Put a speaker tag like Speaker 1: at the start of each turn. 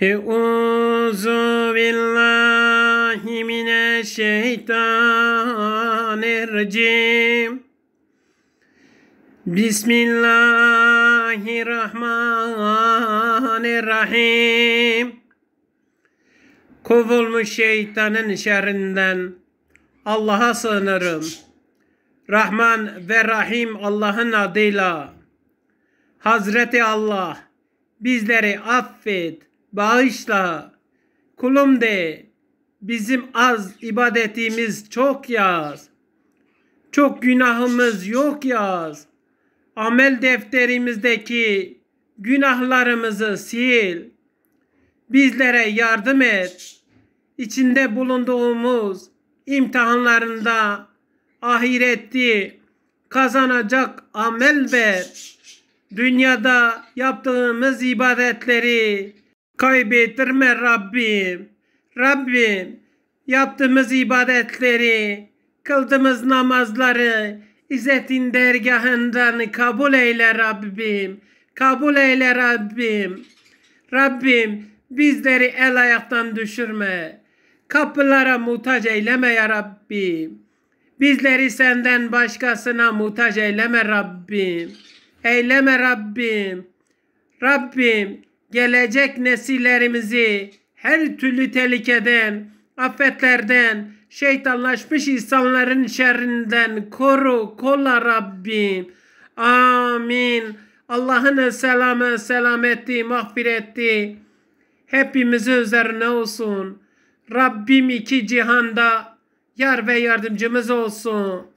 Speaker 1: Euzu billahi mineşşeytanirracim. Bismillahirrahmanirrahim. Kovulmuş şeytanın şerrinden Allah'a sığınırım. Rahman ve Rahim Allah'ın adıyla. Hazreti Allah bizleri affet bağışla. Kulum de bizim az ibadetimiz çok yaz. Çok günahımız yok yaz. Amel defterimizdeki günahlarımızı sil. Bizlere yardım et. İçinde bulunduğumuz imtihanlarında ahirette kazanacak amel ver. Dünyada yaptığımız ibadetleri Kaybettirme Rabbim. Rabbim yaptığımız ibadetleri, kıldığımız namazları İzzetin dergahından kabul eyle Rabbim. Kabul eyle Rabbim. Rabbim bizleri el ayaktan düşürme. Kapılara muhtaç eyleme ya Rabbim. Bizleri senden başkasına muhtaç eyleme Rabbim. Eyleme Rabbim. Rabbim gelecek nesillerimizi her türlü tehlikeden, afetlerden, şeytanlaşmış insanların şerrinden koru, kolla Rabbim. Amin. Allah'ın selamı, selameti, mahfireti hepimizi üzerine olsun. Rabbim iki cihanda yar ve yardımcımız olsun.